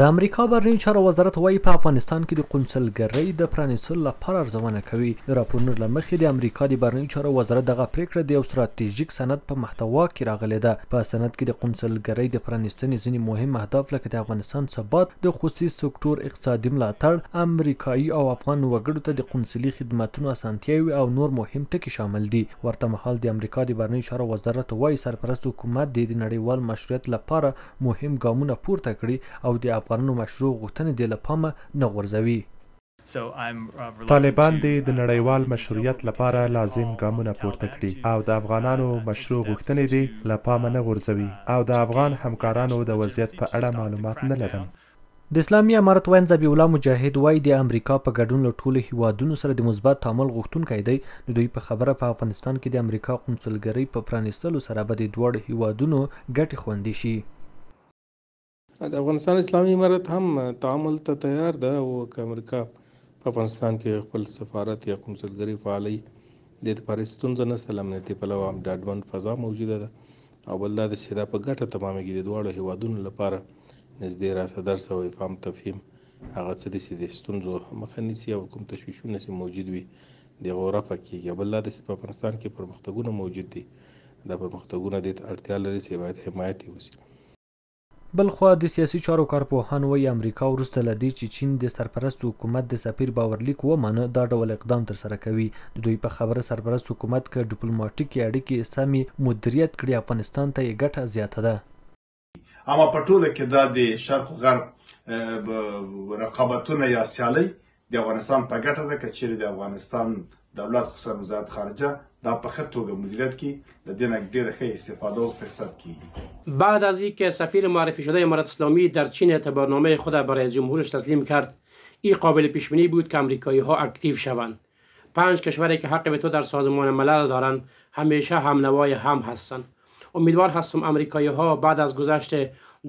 د امریکا بهرنیو چارو وزارت وایي په افغانستان کې د قونسلګرۍ د پرانیستلو لپاره ارزونه کوي د راپورونو له مخې د امریکا د بهرنیو چارو وزارت دغه پریکړه د یو ستراتیژیک سند په محتوا کې راغلې ده په سند کې د قونسلګرۍ د پرانیستنې ځینې مهم اهداف لکه د افغانستان ثبات د خصوصي سکتور اقتصادي ملاتړ امریکایي او افغان وګړو ته د قونسلي خدماتو اسانتیاوي او نور مهم ټکي شامل دي ورته مهال د امریکا د بهرنیو چارو وزارت وایي سرپرست حکومت د نړیوال مشروعیت لپاره مهم ګامونه پورته کړي او د افغانانو مشروع غوښتنې دې له پامه نه غورځوي uh, طالبان دې د uh, نړیوال مشروعیت لپاره لازم ګامونه پورته کړي او د افغانانو مشروع غوښتنې دې له پامه نه غورځوي او د افغان همکارانو د وضعیت په اړه معلومات نه لرم د اسلامي امارت وینځ بی الله مجاهد وای د امریکا په ګډون له ټولو هیوادونو سره د مثبت تعامل غوښتونکی دی نو دوی په خبره په افغانستان کې د امریکا قونسلګرۍ په پرانیستلو سره به د دوه هیوادونو ګټې خوندي شي د افغانستان اسلامي امارت هم تعامل ته تیار ده او امریکا په افغانستان کې خپل سفارت یا کنسولګري فعالي د دې لپاره ستونزه نشته لمنتي په لور هم ډاډمن فضا موجوده ده او بل دا چې دا په ګټه تمامېږي د دواړو هیوادونو لپاره نږدې راسدرس او افهام تفهیم هغه څه دي چې د ستونزو مخه نیسي او کوم تشویشونه چې موجود وي د هغو رفع کیږي او بل دا چې په افغانستان کې پرمختګونه موجود دي دا پرمختګونه دې ته اړتیا لري چې باید حمایت یې وشي بل خو د سیاسي چارو کارپوهان وایي امریکا وروسته له دې چې چین د سرپرست حکومت د سفیر باورلیک ومانه دا ډول اقدام تر سره کوي د دوی په خبره سرپرست حکومت که ډیپلوماټیکي اړیکې سمې مدیریت کړي افغانستان ته یې ګټه زیاته ده اما په ټوله کې دا د شرق غرب رقابتونه یا سیالي د افغانستان په ګټه ده که چیرې د افغانستان دولت خصوصا وزارت خارجه دا په ښه توګه مدیریت کی د نه ډېر ښه استفاده او فرصت بعد از اینکه سفیر معرفی شده امارت اسلامی در چین اعتبارنامه خود برای جمهورش تسلیم کرد ای قابل پیش بینی بود که امریکایی ها اکتیو شوند پنج کشوری که حق به تو در سازمان ملل دارند همیشه همنوای هم هستند امیدوار هستم امریکایی ها بعد از گذشت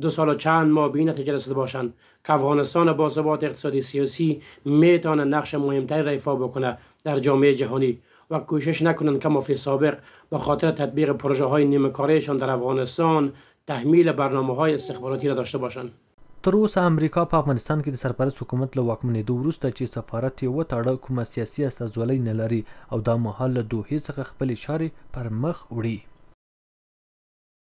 دو سال و چند ماه به این نتیجه رسیده باشند که افغانستان با ثبات اقتصادی سیاسی میتواند نقش مهمتری را ایفا بکنه در جامعه جهانی و کوشش نکنند که مافی سابق به خاطر تطبیق پروژه های نیمه کارهشان در افغانستان تحمیل برنامه های استخباراتی را داشته باشند تر اوسه امریکا په افغانستان کې د سرپرست حکومت له واکمنېدو وروسته چې سفارت یې وتاړه کومه سیاسي استازولۍ نه لري او دا مهال له دوحې څخه خپلې چارې پر مخ وړي